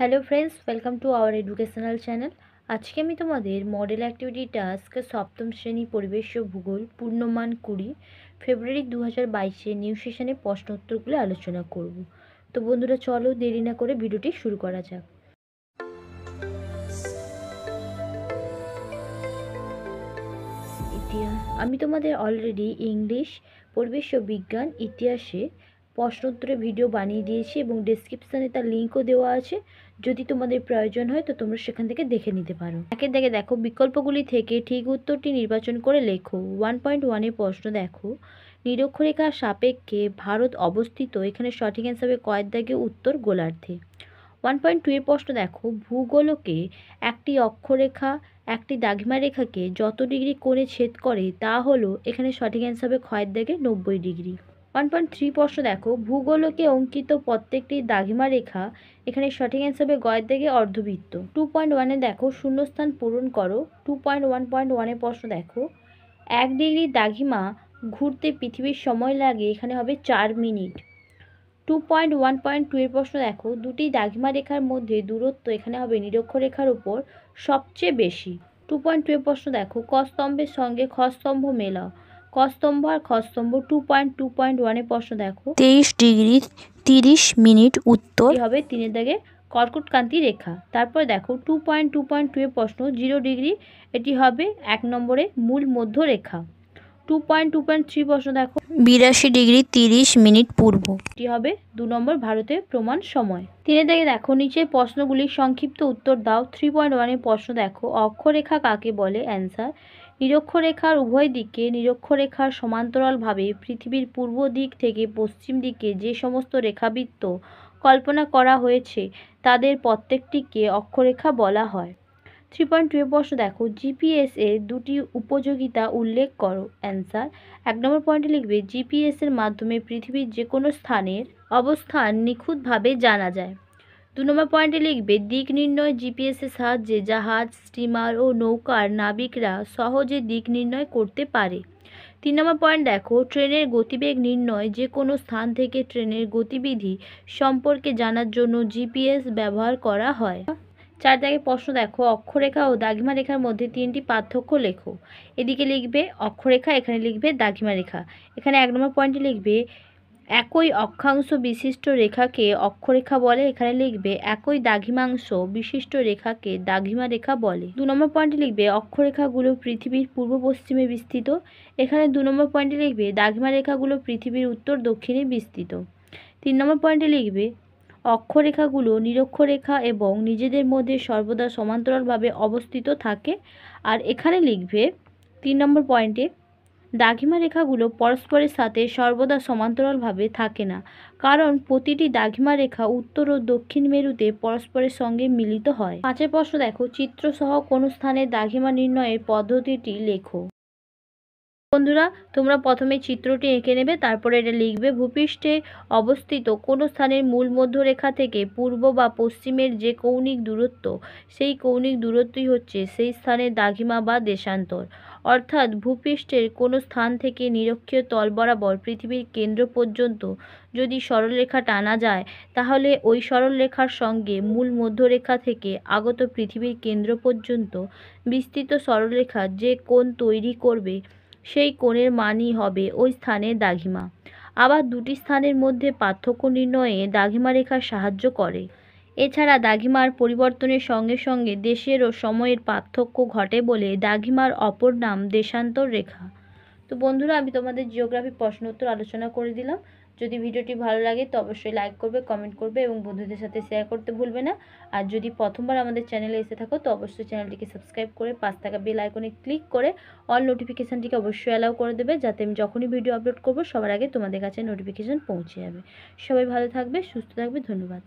hello friends welcome to our educational channel আজকে আমি তোমাদের মডেল অ্যাক্টিভিটি টাস্ক সপ্তম শ্রেণী পরিবেশ ও ভূগোল পূর্ণমান কুড়ি ফেব্রুয়ারি দু হাজার বাইশে নিউ সেশনে প্রশ্নোত্তরগুলো আলোচনা করব তো বন্ধুরা চলো দেরি না করে ভিডিওটি শুরু করা যাক ইতিহাস আমি তোমাদের অলরেডি ইংলিশ পরিবেশ ও বিজ্ঞান ইতিহাসে প্রশ্নোত্তরের ভিডিও বানিয়ে দিয়েছি এবং ডেসক্রিপশানে তার লিঙ্কও দেওয়া আছে যদি তোমাদের প্রয়োজন হয় তো তোমরা সেখান থেকে দেখে নিতে পারো একের দেখে দেখো বিকল্পগুলি থেকে ঠিক উত্তরটি নির্বাচন করে লেখো ওয়ান পয়েন্ট ওয়ানে প্রশ্ন দেখো নিরক্ষরেখার সাপেক্ষে ভারত অবস্থিত এখানে সঠিক অ্যান্সার হবে কয়েক দাগে উত্তর গোলার্ধে ওয়ান পয়েন্ট টু এর প্রশ্ন দেখো ভূগোলকে একটি অক্ষরেখা একটি দাগিমা রেখাকে যত ডিগ্রি কোণে ছেদ করে তা হলো এখানে সঠিক অ্যান্সার হবে ক্ষয়ের দাগে নব্বই ডিগ্রি ওয়ান পয়েন্ট থ্রি প্রশ্ন দেখো ভূগোলকে অঙ্কিত প্রত্যেকটি দাঘিমা রেখা এখানে সঠিক অ্যান্সার হবে গয়ের দিকে অর্ধবৃত্ত টু পয়েন্ট ওয়ানে দেখো শূন্যস্থান পূরণ করো টু পয়েন্ট ওয়ান পয়েন্ট ওয়ানে প্রশ্ন দেখো এক ডিগ্রি দাঘিমা ঘুরতে পৃথিবীর সময় লাগে এখানে হবে চার minute two point one point two এর প্রশ্ন দেখো দুটি দাঘিমা রেখার মধ্যে দূরত্ব এখানে হবে নিরক্ষরেখার উপর সবচেয়ে বেশি টু পয়েন্ট টু এর প্রশ্ন দেখো ক স্তম্ভের সঙ্গে খ স্তম্ভ কস্তম্ভ আর খস্তম্ভ টু পয়েন্ট টু পয়েন্ট ওয়ানে প্রশ্ন দেখো তেইশ ডিগ্রি তিরিশ মিনিট উত্তর হবে তিনের দাগে কর্কটকান্তি রেখা তারপর দেখো two point two point two এ প্রশ্ন জিরো ডিগ্রি এটি হবে এক নম্বরে মূল মধ্য রেখা two point two point three প্রশ্ন দেখো বিরাশি ডিগ্রি তিরিশ মিনিট পূর্ব এটি হবে দু নম্বর ভারতে প্রমাণ সময় তিনে থেকে দেখো নিচে প্রশ্নগুলি সংক্ষিপ্ত উত্তর দাও থ্রি পয়েন্ট ওয়ানের প্রশ্ন দেখো অক্ষরেখা কাকে বলে অ্যান্সার নিরক্ষরেখার উভয় দিকে নিরক্ষরেখার সমান্তরালভাবে পৃথিবীর পূর্ব দিক থেকে পশ্চিম দিকে যে সমস্ত রেখাবৃত্ত কল্পনা করা হয়েছে তাদের প্রত্যেকটিকে অক্ষরেখা বলা হয় থ্রি পয়েন্ট টুয়ে প্রশ্ন দেখো জিপিএস এর দুটি উপযোগিতা উল্লেখ করো অ্যান্সার এক নম্বর পয়েন্টে লিখবে জিপিএস এর মাধ্যমে পৃথিবীর যে কোনো স্থানের অবস্থান নিখুঁতভাবে জানা যায় দু নম্বর পয়েন্টে লিখবে দিক নির্ণয় জিপিএসের সাহায্যে জাহাজ স্টিমার ও নৌকার নাবিকরা সহজে দিক নির্ণয় করতে পারে তিন নম্বর পয়েন্ট দেখো ট্রেনের গতিবেগ নির্ণয় যে কোনো স্থান থেকে ট্রেনের গতিবিধি সম্পর্কে জানার জন্য জিপিএস ব্যবহার করা হয় চার দাগে প্রশ্ন দেখো অক্ষরেখা ও দাগিমা রেখার মধ্যে তিনটি পার্থক্য লেখো এদিকে লিখবে অক্ষরেখা এখানে লিখবে দাগিমা রেখা এখানে এক নম্বর পয়েন্টে লিখবে একই অক্ষাংশ বিশিষ্ট রেখাকে অক্ষরেখা বলে এখানে লিখবে একই দাঘিমাংশ বিশিষ্ট রেখাকে দাঘিমা রেখা বলে দু নম্বর পয়েন্টে লিখবে অক্ষরেখাগুলো পৃথিবীর পূর্ব পশ্চিমে বিস্তৃত এখানে দু নম্বর পয়েন্টে লিখবে দাঘিমা রেখাগুলো পৃথিবীর উত্তর দক্ষিণে বিস্তৃত তিন নম্বর পয়েন্টে লিখবে অক্ষরেখাগুলো নিরক্ষরেখা এবং নিজেদের মধ্যে সর্বদা সমান্তরালভাবে অবস্থিত থাকে আর এখানে লিখবে তিন নম্বর পয়েন্টে দাঘিমা রেখাগুলো পরস্পরের সাথে সর্বদা সমান্তরালভাবে থাকে না কারণ প্রতিটি দাঘিমা রেখা উত্তর ও দক্ষিণ মেরুতে পরস্পরের সঙ্গে মিলিত হয় পাঁচের প্রশ্ন দেখো চিত্রসহ কোনো স্থানে দাঘিমা নির্ণয়ের পদ্ধতিটি লেখো বন্ধুরা তোমরা প্রথমে চিত্রটি এঁকে নেবে তারপরে এটা লিখবে ভূপৃষ্ঠে অবস্থিত কোনো স্থানের মূল মধ্যরেখা থেকে পূর্ব বা পশ্চিমের যে কৌণিক দূরত্ব সেই কৌণিক দূরত্বই হচ্ছে সেই স্থানের দাঘিমা বা দেশান্তর অর্থাৎ ভূপৃষ্ঠের কোনো স্থান থেকে নিরক্ষীয় তল বরাবর পৃথিবীর কেন্দ্র পর্যন্ত যদি সরলরেখা টানা যায় তাহলে ওই সরলরেখার সঙ্গে মূল মধ্যরেখা থেকে আগত পৃথিবীর কেন্দ্র পর্যন্ত বিস্তৃত সরলরেখা যে কোণ তৈরি করবে সেই কোণের মানই হবে ওই স্থানে দাঘিমা আবার দুটি স্থানের মধ্যে পার্থক্য নির্ণয়ে দাঘিমা রেখা সাহায্য করে এছাড়া দাঘিমার পরিবর্তনের সঙ্গে সঙ্গে দেশের ও সময়ের পার্থক্য ঘটে বলে দাঘিমার অপর নাম দেশান্তর রেখা তো বন্ধুরা আমি তোমাদের জিওগ্রাফি প্রশ্নোত্তর আলোচনা করে দিলাম যদি ভিডিওটি ভালো লাগে তো অবশ্যই লাইক করবে কমেন্ট করবে এবং বন্ধুদের সাথে শেয়ার করতে ভুলবে না আর যদি প্রথমবার আমাদের চ্যানেলে এসে থাকো তো অবশ্যই চ্যানেলটিকে সাবস্ক্রাইব করে পাশ থাকা বেল আইকনে ক্লিক করে অল নোটিফিকেশানটিকে অবশ্যই অ্যালাউ করে দেবে যাতে আমি যখনই ভিডিও আপলোড করবো সবার আগে তোমাদের কাছে নোটিফিকেশান পৌঁছে যাবে সবাই ভালো থাকবে সুস্থ থাকবে ধন্যবাদ